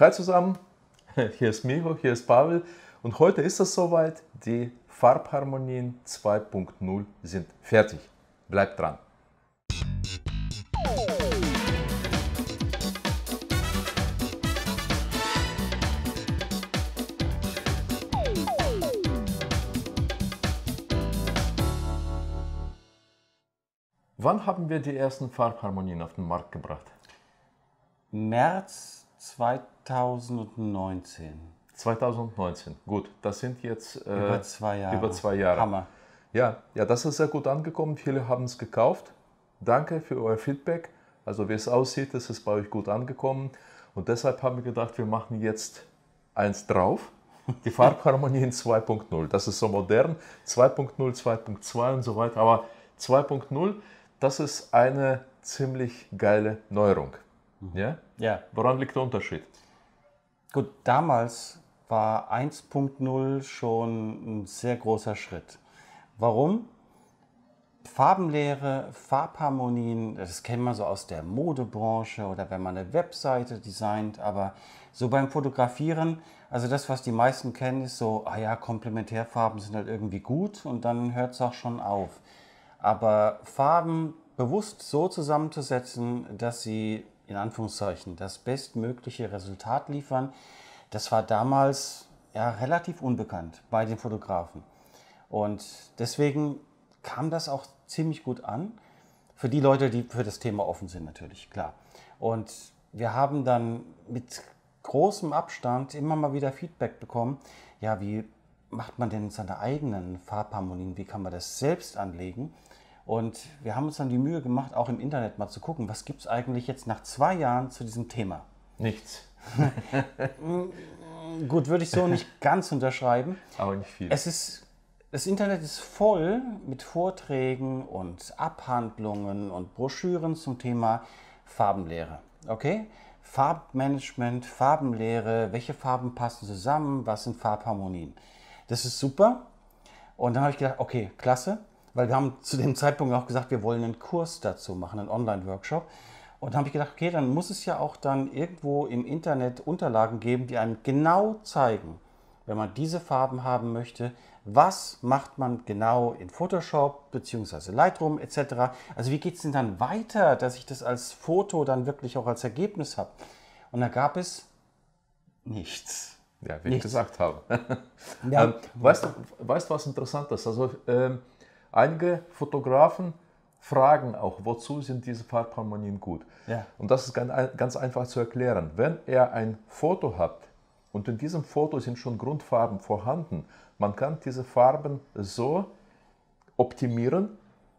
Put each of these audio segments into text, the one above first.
Hi zusammen, hier ist Micho, hier ist Pavel und heute ist es soweit, die Farbharmonien 2.0 sind fertig. Bleibt dran! Wann haben wir die ersten Farbharmonien auf den Markt gebracht? März 2019. 2019, gut. Das sind jetzt äh, über, zwei Jahre. über zwei Jahre. Hammer. Ja, ja, das ist sehr gut angekommen. Viele haben es gekauft. Danke für euer Feedback. Also wie es aussieht, ist es bei euch gut angekommen. Und deshalb haben wir gedacht, wir machen jetzt eins drauf. Die Farbharmonie in 2.0. Das ist so modern. 2.0, 2.2 und so weiter. Aber 2.0, das ist eine ziemlich geile Neuerung. Ja? ja. Woran liegt der Unterschied? Gut, damals war 1.0 schon ein sehr großer Schritt. Warum? Farbenlehre, Farbharmonien, das kennen wir so aus der Modebranche oder wenn man eine Webseite designt, aber so beim Fotografieren, also das, was die meisten kennen, ist so, ah ja, Komplementärfarben sind halt irgendwie gut und dann hört es auch schon auf. Aber Farben bewusst so zusammenzusetzen, dass sie in Anführungszeichen, das bestmögliche Resultat liefern, das war damals ja, relativ unbekannt bei den Fotografen. Und deswegen kam das auch ziemlich gut an. Für die Leute, die für das Thema offen sind, natürlich, klar. Und wir haben dann mit großem Abstand immer mal wieder Feedback bekommen. Ja, wie macht man denn seine eigenen Farbharmonien? Wie kann man das selbst anlegen? Und wir haben uns dann die Mühe gemacht, auch im Internet mal zu gucken, was gibt es eigentlich jetzt nach zwei Jahren zu diesem Thema? Nichts. Gut, würde ich so nicht ganz unterschreiben. Aber nicht viel. Es ist, das Internet ist voll mit Vorträgen und Abhandlungen und Broschüren zum Thema Farbenlehre. Okay? Farbmanagement, Farbenlehre, welche Farben passen zusammen, was sind Farbharmonien. Das ist super. Und dann habe ich gedacht, okay, klasse, weil wir haben zu dem Zeitpunkt auch gesagt, wir wollen einen Kurs dazu machen, einen Online-Workshop. Und da habe ich gedacht, okay, dann muss es ja auch dann irgendwo im Internet Unterlagen geben, die einem genau zeigen, wenn man diese Farben haben möchte, was macht man genau in Photoshop bzw. Lightroom etc. Also wie geht es denn dann weiter, dass ich das als Foto dann wirklich auch als Ergebnis habe? Und da gab es nichts. Ja, wie nichts. ich gesagt habe. ja. ähm, weißt, du, weißt was interessant ist? Also ähm, Einige Fotografen fragen auch, wozu sind diese Farbharmonien gut. Ja. Und das ist ganz einfach zu erklären. Wenn ihr ein Foto habt und in diesem Foto sind schon Grundfarben vorhanden, man kann diese Farben so optimieren,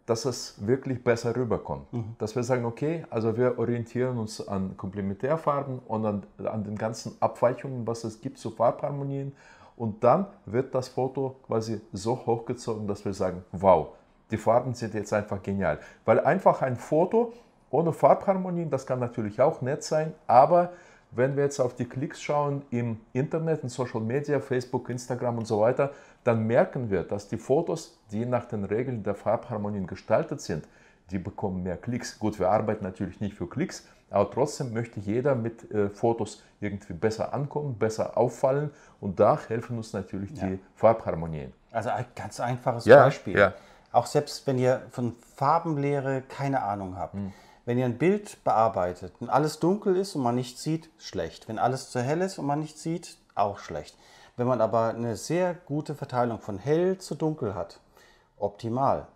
dass es wirklich besser rüberkommt. Mhm. Dass wir sagen, okay, also wir orientieren uns an Komplementärfarben und an, an den ganzen Abweichungen, was es gibt zu Farbharmonien und dann wird das Foto quasi so hochgezogen, dass wir sagen, wow, die Farben sind jetzt einfach genial. Weil einfach ein Foto ohne Farbharmonien, das kann natürlich auch nett sein, aber wenn wir jetzt auf die Klicks schauen im Internet, in Social Media, Facebook, Instagram und so weiter, dann merken wir, dass die Fotos, die nach den Regeln der Farbharmonien gestaltet sind, die bekommen mehr Klicks. Gut, wir arbeiten natürlich nicht für Klicks, aber trotzdem möchte jeder mit äh, Fotos irgendwie besser ankommen, besser auffallen und da helfen uns natürlich ja. die Farbharmonien. Also ein ganz einfaches ja, Beispiel. Ja. Auch selbst wenn ihr von Farbenlehre keine Ahnung habt, hm. wenn ihr ein Bild bearbeitet und alles dunkel ist und man nicht sieht, schlecht. Wenn alles zu hell ist und man nicht sieht, auch schlecht. Wenn man aber eine sehr gute Verteilung von hell zu dunkel hat, optimal.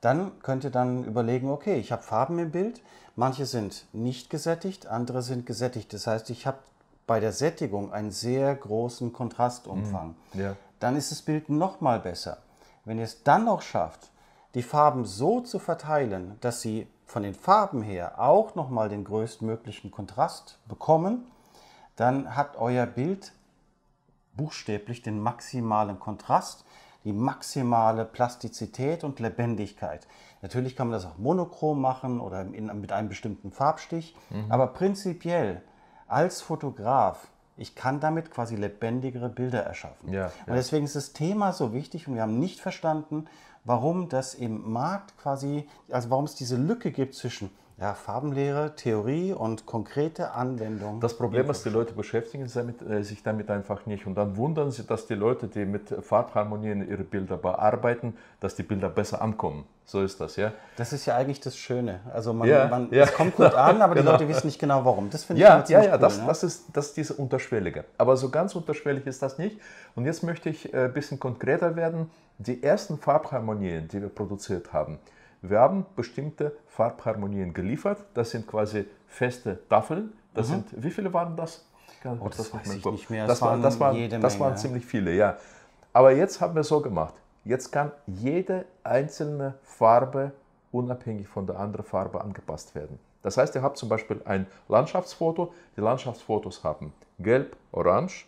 Dann könnt ihr dann überlegen, okay, ich habe Farben im Bild, manche sind nicht gesättigt, andere sind gesättigt. Das heißt, ich habe bei der Sättigung einen sehr großen Kontrastumfang. Mhm. Ja. Dann ist das Bild noch mal besser. Wenn ihr es dann noch schafft, die Farben so zu verteilen, dass sie von den Farben her auch noch mal den größtmöglichen Kontrast bekommen, dann hat euer Bild buchstäblich den maximalen Kontrast die maximale Plastizität und Lebendigkeit. Natürlich kann man das auch monochrom machen oder in, mit einem bestimmten Farbstich, mhm. aber prinzipiell als Fotograf, ich kann damit quasi lebendigere Bilder erschaffen. Ja, und ja. deswegen ist das Thema so wichtig und wir haben nicht verstanden, warum das im Markt quasi, also warum es diese Lücke gibt zwischen ja, Farbenlehre, Theorie und konkrete Anwendung. Das Problem was die Leute beschäftigen äh, sich damit einfach nicht. Und dann wundern sie, dass die Leute, die mit Farbharmonien ihre Bilder bearbeiten, dass die Bilder besser ankommen. So ist das, ja. Das ist ja eigentlich das Schöne. Also man, ja, man ja, es kommt gut an, aber die genau. Leute wissen nicht genau warum. Das finde ja, ich ja, ja, cool, das, ne? das ist das ist diese unterschwellige. Aber so ganz unterschwellig ist das nicht. Und jetzt möchte ich ein äh, bisschen konkreter werden. Die ersten Farbharmonien, die wir produziert haben, wir haben bestimmte Farbharmonien geliefert. Das sind quasi feste Tafeln. Das mhm. sind, wie viele waren das? Kann, oh, das, das weiß ich Kopf. nicht mehr. Das, waren, das, waren, jede das Menge. waren ziemlich viele, ja. Aber jetzt haben wir so gemacht. Jetzt kann jede einzelne Farbe unabhängig von der anderen Farbe angepasst werden. Das heißt, ihr habt zum Beispiel ein Landschaftsfoto. Die Landschaftsfotos haben gelb, orange,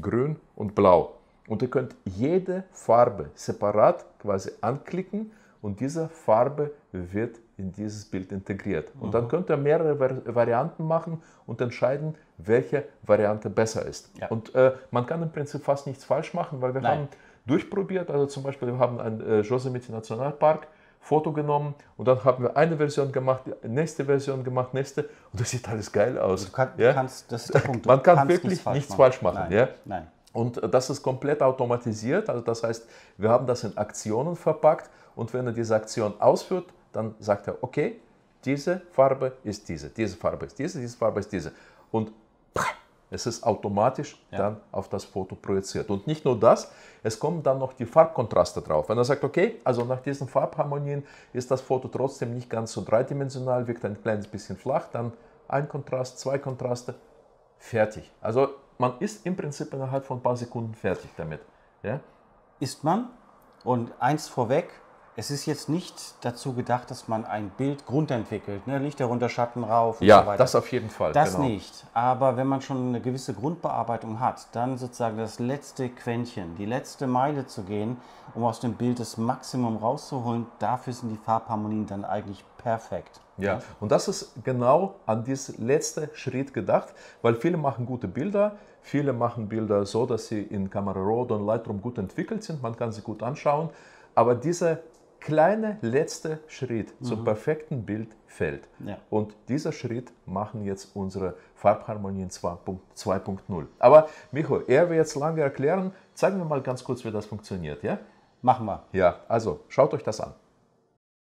grün und blau. Und ihr könnt jede Farbe separat quasi anklicken und diese Farbe wird in dieses Bild integriert. Und dann mhm. könnt ihr mehrere Varianten machen und entscheiden, welche Variante besser ist. Ja. Und äh, man kann im Prinzip fast nichts falsch machen, weil wir Nein. haben durchprobiert, also zum Beispiel, wir haben ein äh, Yosemite Nationalpark, Foto genommen und dann haben wir eine Version gemacht, nächste Version gemacht, nächste und das sieht alles geil aus. Du kann, ja? kannst, das ist der Punkt. man kann wirklich nichts falsch nichts machen. Falsch machen Nein. Ja? Nein. Und äh, das ist komplett automatisiert, also das heißt, wir haben das in Aktionen verpackt und wenn er diese Aktion ausführt, dann sagt er, okay, diese Farbe ist diese, diese Farbe ist diese, diese Farbe ist diese. Und es ist automatisch ja. dann auf das Foto projiziert. Und nicht nur das, es kommen dann noch die Farbkontraste drauf. Wenn er sagt, okay, also nach diesen Farbharmonien ist das Foto trotzdem nicht ganz so dreidimensional, wirkt ein kleines bisschen flach, dann ein Kontrast, zwei Kontraste, fertig. Also man ist im Prinzip innerhalb von ein paar Sekunden fertig damit. Ja? Ist man. Und eins vorweg, es ist jetzt nicht dazu gedacht, dass man ein Bild grundentwickelt. Ne? Licht darunter, Schatten rauf und ja, so weiter. Ja, das auf jeden Fall. Das genau. nicht. Aber wenn man schon eine gewisse Grundbearbeitung hat, dann sozusagen das letzte Quäntchen, die letzte Meile zu gehen, um aus dem Bild das Maximum rauszuholen, dafür sind die Farbharmonien dann eigentlich perfekt. Ja, ne? und das ist genau an diesen letzten Schritt gedacht, weil viele machen gute Bilder, viele machen Bilder so, dass sie in Kamera Raw und Lightroom gut entwickelt sind, man kann sie gut anschauen, aber diese kleine letzte Schritt mhm. zum perfekten Bild fällt. Ja. Und dieser Schritt machen jetzt unsere Farbharmonien 2.0. Aber Micho, er wird jetzt lange erklären. Zeigen wir mal ganz kurz, wie das funktioniert, ja? Machen wir. Ja, also schaut euch das an.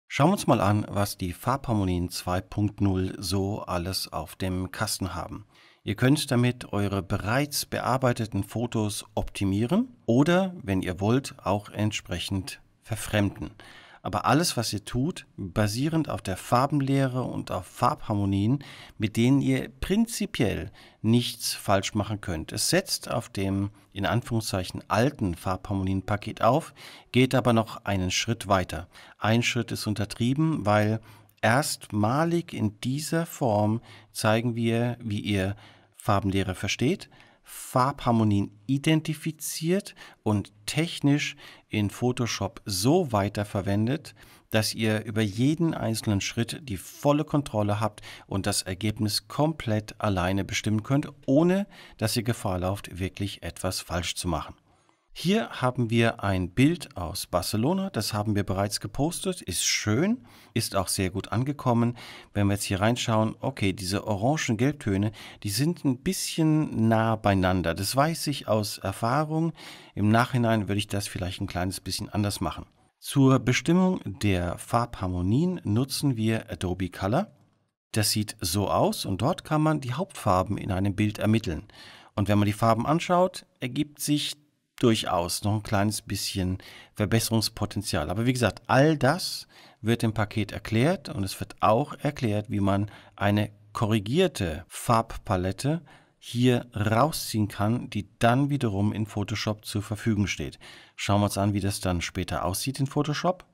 Schauen wir uns mal an, was die Farbharmonien 2.0 so alles auf dem Kasten haben. Ihr könnt damit eure bereits bearbeiteten Fotos optimieren oder, wenn ihr wollt, auch entsprechend verfremden. Aber alles, was ihr tut, basierend auf der Farbenlehre und auf Farbharmonien, mit denen ihr prinzipiell nichts falsch machen könnt. Es setzt auf dem in Anführungszeichen alten Farbharmonienpaket auf, geht aber noch einen Schritt weiter. Ein Schritt ist untertrieben, weil erstmalig in dieser Form zeigen wir, wie ihr Farbenlehre versteht, Farbharmonien identifiziert und technisch in Photoshop so weiterverwendet, dass ihr über jeden einzelnen Schritt die volle Kontrolle habt und das Ergebnis komplett alleine bestimmen könnt, ohne dass ihr Gefahr lauft, wirklich etwas falsch zu machen. Hier haben wir ein Bild aus Barcelona, das haben wir bereits gepostet, ist schön, ist auch sehr gut angekommen. Wenn wir jetzt hier reinschauen, okay, diese orangen Gelbtöne, die sind ein bisschen nah beieinander. Das weiß ich aus Erfahrung. Im Nachhinein würde ich das vielleicht ein kleines bisschen anders machen. Zur Bestimmung der Farbharmonien nutzen wir Adobe Color. Das sieht so aus und dort kann man die Hauptfarben in einem Bild ermitteln. Und wenn man die Farben anschaut, ergibt sich durchaus noch ein kleines bisschen Verbesserungspotenzial. Aber wie gesagt, all das wird im Paket erklärt und es wird auch erklärt, wie man eine korrigierte Farbpalette hier rausziehen kann, die dann wiederum in Photoshop zur Verfügung steht. Schauen wir uns an, wie das dann später aussieht in Photoshop.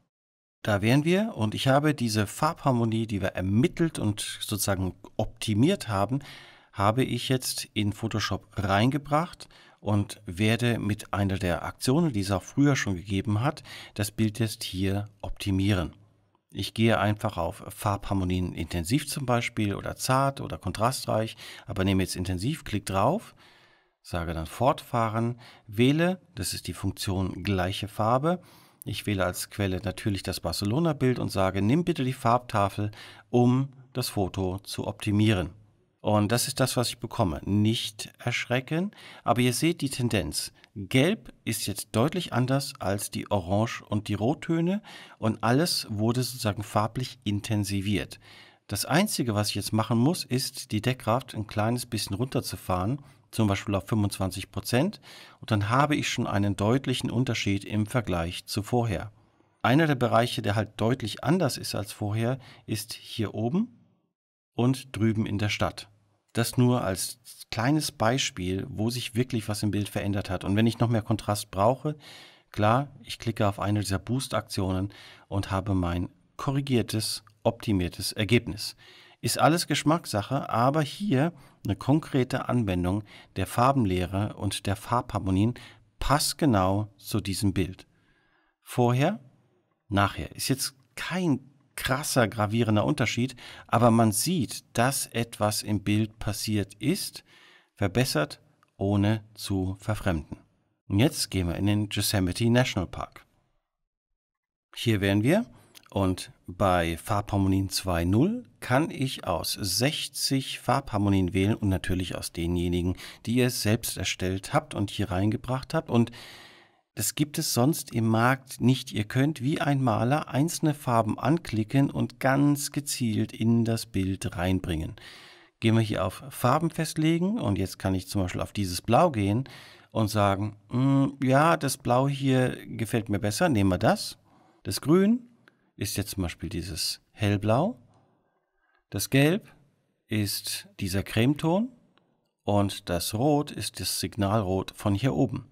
Da wären wir und ich habe diese Farbharmonie, die wir ermittelt und sozusagen optimiert haben, habe ich jetzt in Photoshop reingebracht und werde mit einer der Aktionen, die es auch früher schon gegeben hat, das Bild jetzt hier optimieren. Ich gehe einfach auf Farbharmonien intensiv zum Beispiel oder zart oder kontrastreich, aber nehme jetzt intensiv, klicke drauf, sage dann fortfahren, wähle, das ist die Funktion gleiche Farbe, ich wähle als Quelle natürlich das Barcelona-Bild und sage, nimm bitte die Farbtafel, um das Foto zu optimieren. Und das ist das, was ich bekomme. Nicht erschrecken, aber ihr seht die Tendenz. Gelb ist jetzt deutlich anders als die Orange- und die Rottöne und alles wurde sozusagen farblich intensiviert. Das Einzige, was ich jetzt machen muss, ist die Deckkraft ein kleines bisschen runterzufahren, zum Beispiel auf 25 Prozent, und dann habe ich schon einen deutlichen Unterschied im Vergleich zu vorher. Einer der Bereiche, der halt deutlich anders ist als vorher, ist hier oben und drüben in der Stadt. Das nur als kleines Beispiel, wo sich wirklich was im Bild verändert hat. Und wenn ich noch mehr Kontrast brauche, klar, ich klicke auf eine dieser Boost-Aktionen und habe mein korrigiertes, optimiertes Ergebnis. Ist alles Geschmackssache, aber hier eine konkrete Anwendung der Farbenlehre und der Farbharmonien passgenau zu diesem Bild. Vorher, nachher ist jetzt kein krasser, gravierender Unterschied, aber man sieht, dass etwas im Bild passiert ist, verbessert, ohne zu verfremden. Und jetzt gehen wir in den Yosemite National Park. Hier wären wir und bei Farbharmonien 2.0 kann ich aus 60 Farbharmonien wählen und natürlich aus denjenigen, die ihr selbst erstellt habt und hier reingebracht habt und das gibt es sonst im Markt nicht. Ihr könnt wie ein Maler einzelne Farben anklicken und ganz gezielt in das Bild reinbringen. Gehen wir hier auf Farben festlegen und jetzt kann ich zum Beispiel auf dieses Blau gehen und sagen, hm, ja, das Blau hier gefällt mir besser, nehmen wir das. Das Grün ist jetzt zum Beispiel dieses Hellblau. Das Gelb ist dieser Cremeton und das Rot ist das Signalrot von hier oben.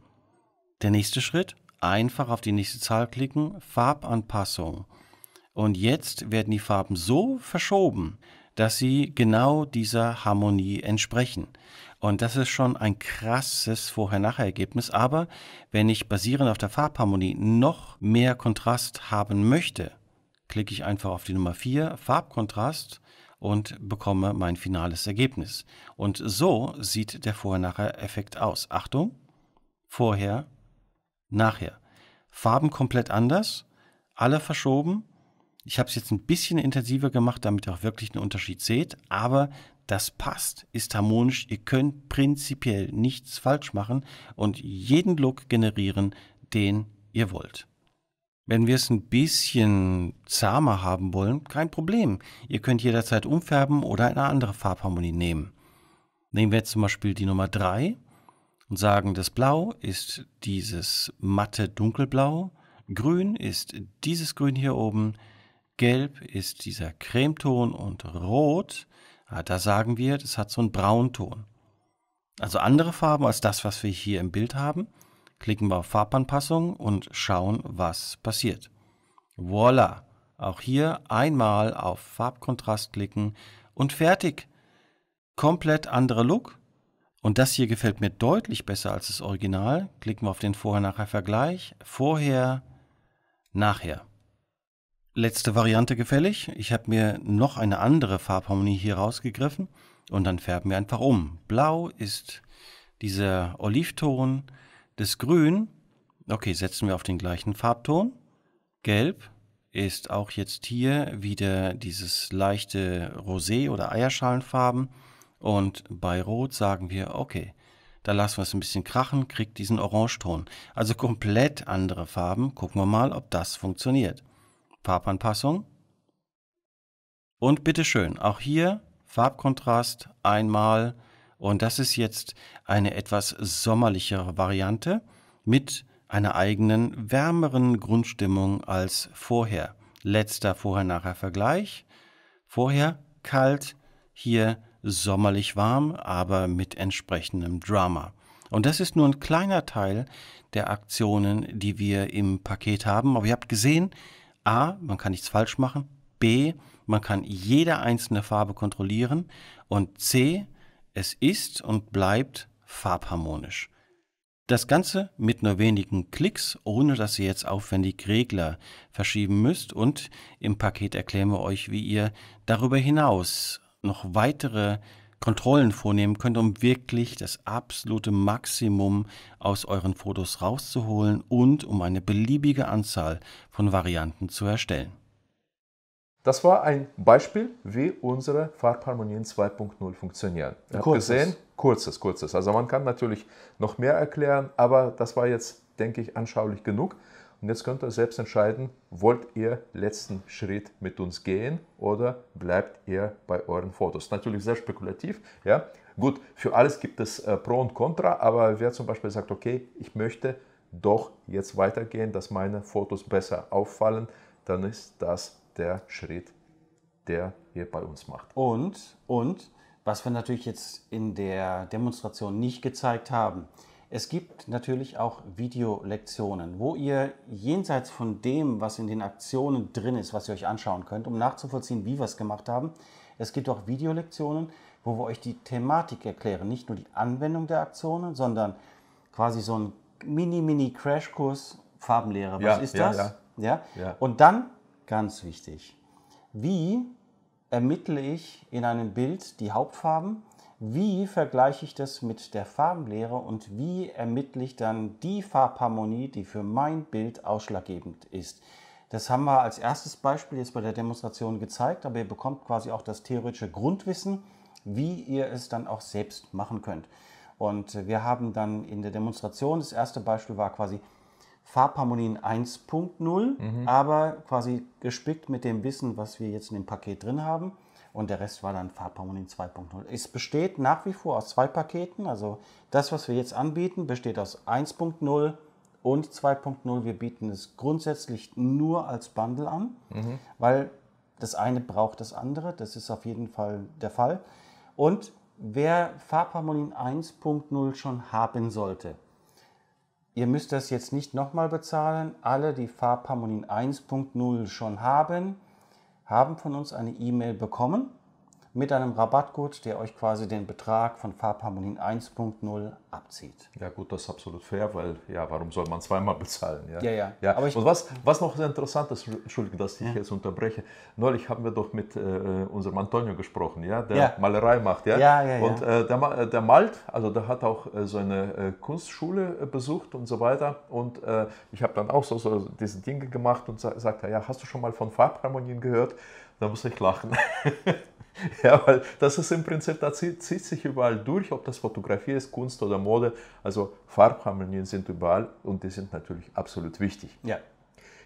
Der nächste Schritt, einfach auf die nächste Zahl klicken, Farbanpassung. Und jetzt werden die Farben so verschoben, dass sie genau dieser Harmonie entsprechen. Und das ist schon ein krasses Vorher-Nachher-Ergebnis. Aber wenn ich basierend auf der Farbharmonie noch mehr Kontrast haben möchte, klicke ich einfach auf die Nummer 4, Farbkontrast und bekomme mein finales Ergebnis. Und so sieht der Vorher-Nachher-Effekt aus. Achtung, vorher, nachher. Farben komplett anders, alle verschoben. Ich habe es jetzt ein bisschen intensiver gemacht, damit ihr auch wirklich einen Unterschied seht, aber das passt, ist harmonisch. Ihr könnt prinzipiell nichts falsch machen und jeden Look generieren, den ihr wollt. Wenn wir es ein bisschen zahmer haben wollen, kein Problem. Ihr könnt jederzeit umfärben oder eine andere Farbharmonie nehmen. Nehmen wir jetzt zum Beispiel die Nummer 3 und sagen, das Blau ist dieses matte Dunkelblau, Grün ist dieses Grün hier oben, Gelb ist dieser Cremeton und Rot, ah, da sagen wir, das hat so einen Braunton. Also andere Farben als das, was wir hier im Bild haben. Klicken wir auf Farbanpassung und schauen, was passiert. Voila! Auch hier einmal auf Farbkontrast klicken und fertig. Komplett anderer Look, und das hier gefällt mir deutlich besser als das Original. Klicken wir auf den Vorher-Nachher-Vergleich. Vorher, nachher. Letzte Variante gefällig. Ich habe mir noch eine andere Farbharmonie hier rausgegriffen und dann färben wir einfach um. Blau ist dieser Olivton, das Grün, okay, setzen wir auf den gleichen Farbton. Gelb ist auch jetzt hier wieder dieses leichte Rosé oder Eierschalenfarben. Und bei Rot sagen wir, okay, da lassen wir es ein bisschen krachen, kriegt diesen Orangeton. Also komplett andere Farben. Gucken wir mal, ob das funktioniert. Farbanpassung. Und bitteschön, auch hier Farbkontrast einmal. Und das ist jetzt eine etwas sommerlichere Variante mit einer eigenen, wärmeren Grundstimmung als vorher. Letzter Vorher-Nachher-Vergleich. Vorher kalt, hier kalt sommerlich warm, aber mit entsprechendem Drama. Und das ist nur ein kleiner Teil der Aktionen, die wir im Paket haben. Aber ihr habt gesehen, a, man kann nichts falsch machen, b, man kann jede einzelne Farbe kontrollieren und c, es ist und bleibt farbharmonisch. Das Ganze mit nur wenigen Klicks, ohne dass ihr jetzt aufwendig Regler verschieben müsst und im Paket erklären wir euch, wie ihr darüber hinaus noch weitere Kontrollen vornehmen könnt, um wirklich das absolute Maximum aus euren Fotos rauszuholen und um eine beliebige Anzahl von Varianten zu erstellen. Das war ein Beispiel, wie unsere Farbharmonien 2.0 funktionieren. kurzes. gesehen, kurzes, kurzes. Also man kann natürlich noch mehr erklären, aber das war jetzt, denke ich, anschaulich genug. Und jetzt könnt ihr selbst entscheiden, wollt ihr letzten Schritt mit uns gehen oder bleibt ihr bei euren Fotos. Natürlich sehr spekulativ, ja. Gut, für alles gibt es äh, Pro und Contra, aber wer zum Beispiel sagt, okay, ich möchte doch jetzt weitergehen, dass meine Fotos besser auffallen, dann ist das der Schritt, der ihr bei uns macht. Und, und, was wir natürlich jetzt in der Demonstration nicht gezeigt haben, es gibt natürlich auch Videolektionen, wo ihr jenseits von dem, was in den Aktionen drin ist, was ihr euch anschauen könnt, um nachzuvollziehen, wie wir es gemacht haben, es gibt auch Videolektionen, wo wir euch die Thematik erklären, nicht nur die Anwendung der Aktionen, sondern quasi so ein Mini-Mini-Crashkurs Farbenlehre. Was ja, ist ja, das? Ja. ja. Und dann ganz wichtig: Wie ermittle ich in einem Bild die Hauptfarben? wie vergleiche ich das mit der Farbenlehre und wie ermittle ich dann die Farbharmonie, die für mein Bild ausschlaggebend ist. Das haben wir als erstes Beispiel jetzt bei der Demonstration gezeigt, aber ihr bekommt quasi auch das theoretische Grundwissen, wie ihr es dann auch selbst machen könnt. Und wir haben dann in der Demonstration, das erste Beispiel war quasi Farbharmonien 1.0, mhm. aber quasi gespickt mit dem Wissen, was wir jetzt in dem Paket drin haben und der Rest war dann Fahrparmonien 2.0. Es besteht nach wie vor aus zwei Paketen. Also das, was wir jetzt anbieten, besteht aus 1.0 und 2.0. Wir bieten es grundsätzlich nur als Bundle an, mhm. weil das eine braucht das andere. Das ist auf jeden Fall der Fall. Und wer Farbharmonien 1.0 schon haben sollte, ihr müsst das jetzt nicht nochmal bezahlen. Alle, die Farbharmonien 1.0 schon haben, haben von uns eine E-Mail bekommen mit einem Rabattgut, der euch quasi den Betrag von Farbharmonien 1.0 abzieht. Ja gut, das ist absolut fair, weil ja, warum soll man zweimal bezahlen? Ja, ja. ja. ja. Aber ich, Und was, was noch sehr interessant ist, Entschuldigung, dass ich ja. jetzt unterbreche, neulich haben wir doch mit äh, unserem Antonio gesprochen, ja, der ja. Malerei macht. Ja, ja, ja. Und äh, der, äh, der malt, also der hat auch äh, so eine äh, Kunstschule äh, besucht und so weiter. Und ich habe dann auch so, so diese Dinge gemacht und sa sagte, ja, hast du schon mal von Farbharmonien gehört? da muss ich lachen. ja, weil das ist im Prinzip, das zieht, zieht sich überall durch, ob das Fotografie ist, Kunst oder Mode. Also Farbharmonien sind überall und die sind natürlich absolut wichtig. Ja.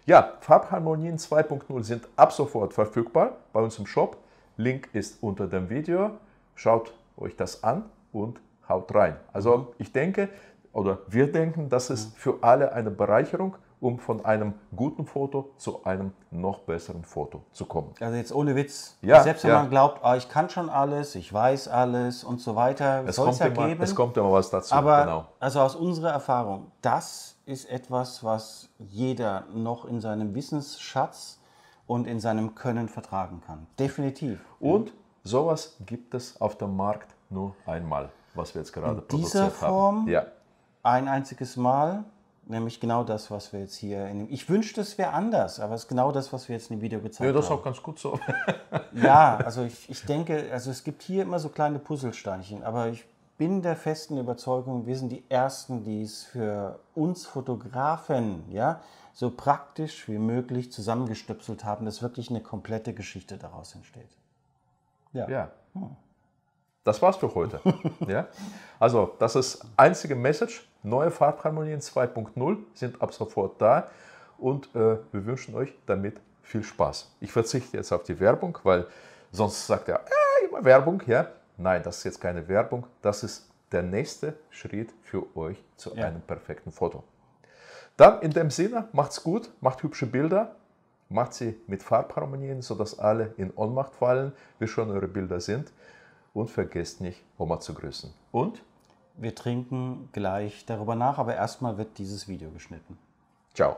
Ja, Farbharmonien 2.0 sind ab sofort verfügbar bei uns im Shop. Link ist unter dem Video. Schaut euch das an und haut rein. Also mhm. ich denke oder wir denken, das ist mhm. für alle eine Bereicherung um von einem guten Foto zu einem noch besseren Foto zu kommen. Also jetzt ohne Witz, ja, selbst wenn ja. man glaubt, ah, ich kann schon alles, ich weiß alles und so weiter, es kommt, ja immer, geben. es kommt immer was dazu. Aber genau. also aus unserer Erfahrung, das ist etwas, was jeder noch in seinem Wissensschatz und in seinem Können vertragen kann. Definitiv. Und sowas gibt es auf dem Markt nur einmal, was wir jetzt gerade in produziert dieser Form haben. Ja. Ein einziges Mal Nämlich genau das, was wir jetzt hier in dem. Ich wünschte, es wäre anders, aber es ist genau das, was wir jetzt in dem Video gezeigt haben. Ja, das ist auch ganz gut so. ja, also ich, ich denke, also es gibt hier immer so kleine Puzzlesteinchen, aber ich bin der festen Überzeugung, wir sind die Ersten, die es für uns Fotografen ja, so praktisch wie möglich zusammengestöpselt haben, dass wirklich eine komplette Geschichte daraus entsteht. Ja. ja. Hm. Das war's für heute. ja? Also, das ist einzige Message. Neue Farbharmonien 2.0 sind ab sofort da und äh, wir wünschen euch damit viel Spaß. Ich verzichte jetzt auf die Werbung, weil sonst sagt er äh, immer Werbung. Ja? Nein, das ist jetzt keine Werbung. Das ist der nächste Schritt für euch zu ja. einem perfekten Foto. Dann in dem Sinne, macht's gut, macht hübsche Bilder, macht sie mit Farbharmonien, sodass alle in Ohnmacht fallen, wie schon eure Bilder sind und vergesst nicht, Oma zu grüßen. Und? Wir trinken gleich darüber nach, aber erstmal wird dieses Video geschnitten. Ciao.